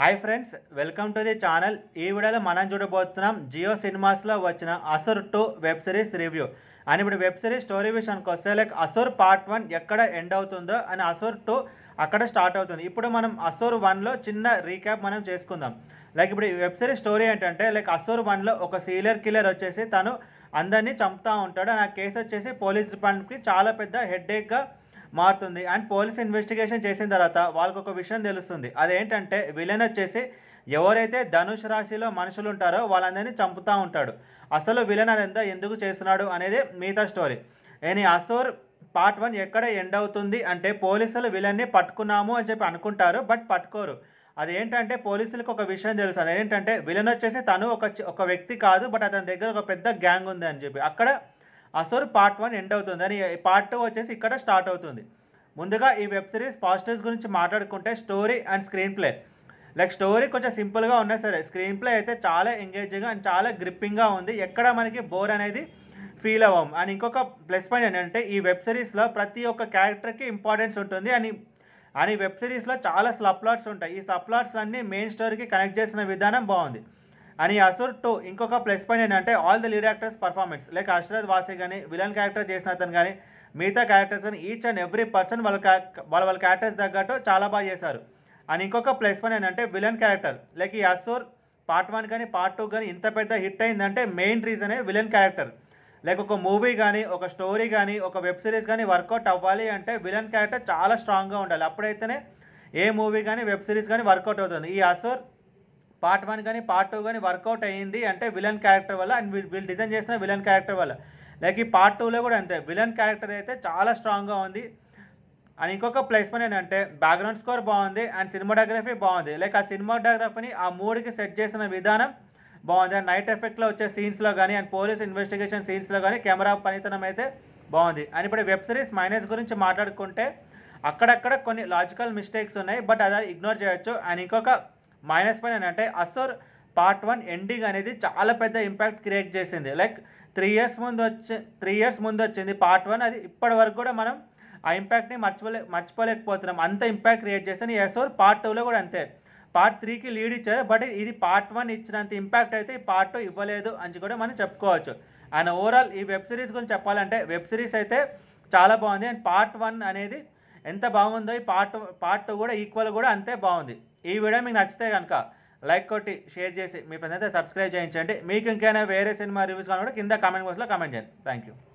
hi friends welcome to the channel ఈ వీడియోలో మనం చూడబోతున్నాం జియో సినిమాస్లో వచ్చిన Asur two web series review అని ఇప్పుడు వెబ్ సిరీస్ స్టోరీ విషయానికి వస్తే లైక్ అసుర్ పార్ట్ వన్ ఎక్కడ ఎండ్ అవుతుందో అని అసుర్ టూ అక్కడ స్టార్ట్ అవుతుంది ఇప్పుడు మనం అసుర్ వన్లో చిన్న రీక్యాప్ మనం చేసుకుందాం లైక్ ఇప్పుడు ఈ వెబ్ సిరీస్ స్టోరీ ఏంటంటే లైక్ అసుర్ వన్లో ఒక సీలియర్ కిల్లర్ వచ్చేసి తను అందరినీ చంపుతూ ఉంటాడు ఆ కేసు వచ్చేసి పోలీస్ డిపార్ట్మెంట్కి చాలా పెద్ద హెడ్ఏక్గా మారుతుంది అండ్ పోలీస్ ఇన్వెస్టిగేషన్ చేసిన తర్వాత వాళ్ళకు ఒక విషయం తెలుస్తుంది అదేంటంటే విలన్ వచ్చేసి ఎవరైతే ధనుష్ రాశిలో మనుషులు ఉంటారో వాళ్ళందరినీ చంపుతూ ఉంటాడు అసలు విలన్ అదంతా ఎందుకు చేస్తున్నాడు అనేది మిగతా స్టోరీ ఎనీ అసోర్ పార్ట్ వన్ ఎక్కడ ఎండ్ అవుతుంది అంటే పోలీసులు విలన్ని పట్టుకున్నాము అని చెప్పి అనుకుంటారు బట్ పట్టుకోరు అదేంటంటే పోలీసులకు ఒక విషయం తెలుసు అదేంటంటే విలన్ వచ్చేసి తను ఒక ఒక వ్యక్తి కాదు బట్ అతని దగ్గర ఒక పెద్ద గ్యాంగ్ ఉంది అని చెప్పి అక్కడ అసూర్ పార్ట్ వన్ ఎండ్ అవుతుంది అని పార్ట్ టూ వచ్చేసి ఇక్కడ స్టార్ట్ అవుతుంది ముందుగా ఈ వెబ్ సిరీస్ పాజిటివ్స్ గురించి మాట్లాడుకుంటే story and screenplay like story కొంచెం సింపుల్గా ఉన్నా సరే స్క్రీన్ ప్లే అయితే చాలా ఎంగేజింగ్ అండ్ చాలా గ్రిప్పింగ్గా ఉంది ఎక్కడ మనకి బోర్ అనేది ఫీల్ అవ్వం అండ్ ఇంకొక ప్లస్ పాయింట్ ఏంటంటే ఈ వెబ్ సిరీస్లో ప్రతి ఒక్క క్యారెక్టర్కి ఇంపార్టెన్స్ ఉంటుంది అని అని వెబ్ సిరీస్లో చాలా స్లప్లాట్స్ ఉంటాయి ఈ సప్లాట్స్ అన్నీ మెయిన్ స్టోరీకి కనెక్ట్ చేసిన విధానం బాగుంది అని అసుర్ టూ ఇంకొక ప్లస్ పాయింట్ ఏంటంటే all the lead actors performance like అశ్రద్ వాసి కానీ విలన్ క్యారెక్టర్ చేసిన అతను కానీ మిగతా క్యారెక్టర్స్ కానీ ఈచ్ అండ్ ఎవ్రీ పర్సన్ వాళ్ళ వాళ్ళ వాళ్ళ క్యారెక్టర్స్ తగ్గట్టు చాలా బాగా చేశారు అండ్ ఇంకొక ప్లస్ పాయింట్ ఏంటంటే విలన్ క్యారెక్టర్ లైక్ ఈ అసూర్ పార్ట్ వన్ కానీ పార్ట్ టూ కానీ ఇంత పెద్ద హిట్ అయిందంటే మెయిన్ రీజనే విలన్ క్యారెక్టర్ లైక్ ఒక మూవీ కానీ ఒక స్టోరీ కానీ ఒక వెబ్ సిరీస్ కానీ వర్కౌట్ అవ్వాలి అంటే విలన్ క్యారెక్టర్ చాలా స్ట్రాంగ్గా ఉండాలి అప్పుడైతేనే ఏ మూవీ కానీ వెబ్ సిరీస్ కానీ వర్కౌట్ అవుతుంది ఈ అసూర్ పార్ట్ వన్ కానీ పార్ట్ టూ కానీ వర్కౌట్ అయ్యింది అంటే విలన్ క్యారెక్టర్ వల్ల అండ్ వీళ్ళు డిజైన్ చేసిన విలన్ క్యారెక్టర్ వల్ల లైక్ ఈ పార్ట్ టూలో కూడా అంతే విలన్ క్యారెక్టర్ అయితే చాలా స్ట్రాంగ్గా ఉంది అండ్ ఇంకొక ప్లేస్మెంట్ ఏంటంటే బ్యాక్గ్రౌండ్ స్కోర్ బాగుంది అండ్ సినిమాటోగ్రఫీ బాగుంది లైక్ ఆ సినిమాటోగ్రఫీని ఆ మూడ్కి సెట్ చేసిన విధానం బాగుంది అండ్ నైట్ ఎఫెక్ట్లో వచ్చే సీన్స్లో కానీ అండ్ పోలీస్ ఇన్వెస్టిగేషన్ సీన్స్లో కానీ కెమెరా పనితనం అయితే బాగుంది అండ్ ఇప్పుడు వెబ్ సిరీస్ మైనస్ గురించి మాట్లాడుకుంటే అక్కడక్కడ కొన్ని లాజికల్ మిస్టేక్స్ ఉన్నాయి బట్ అది ఇగ్నోర్ చేయొచ్చు అండ్ ఇంకొక మైనస్ పైన అంటే అసర్ పార్ట్ వన్ ఎండింగ్ అనేది చాలా పెద్ద ఇంపాక్ట్ క్రియేట్ చేసింది లైక్ త్రీ ఇయర్స్ ముందు వచ్చి త్రీ ఇయర్స్ ముందు వచ్చింది పార్ట్ వన్ అది ఇప్పటి వరకు కూడా మనం ఆ ఇంపాక్ట్ని మర్చిపోలే మర్చిపోలేకపోతున్నాం అంత ఇంపాక్ట్ క్రియేట్ చేసింది ఎస్ఓర్ పార్ట్ టూలో కూడా అంతే పార్ట్ త్రీకి లీడ్ ఇచ్చారు బట్ ఇది పార్ట్ వన్ ఇచ్చినంత ఇంపాక్ట్ అయితే ఈ పార్ట్ టూ ఇవ్వలేదు అని కూడా మనం చెప్పుకోవచ్చు అండ్ ఓవరాల్ ఈ వెబ్ సిరీస్ గురించి చెప్పాలంటే వెబ్ సిరీస్ అయితే చాలా బాగుంది అండ్ పార్ట్ వన్ అనేది ఎంత బాగుందో ఈ పార్ట్ పార్ట్ టూ కూడా ఈక్వల్ కూడా అంతే బాగుంది ఈ వీడియో మీకు నచ్చితే కనుక లైక్ కొట్టి షేర్ చేసి మీ ఫ్రెండ్స్ అయితే సబ్స్క్రైబ్ చేయించండి మీకు ఇంకైనా వేరే సినిమా రివ్యూస్ కూడా కింద కామెంట్ బాక్స్లో కామెంట్ చేయండి థ్యాంక్ యూ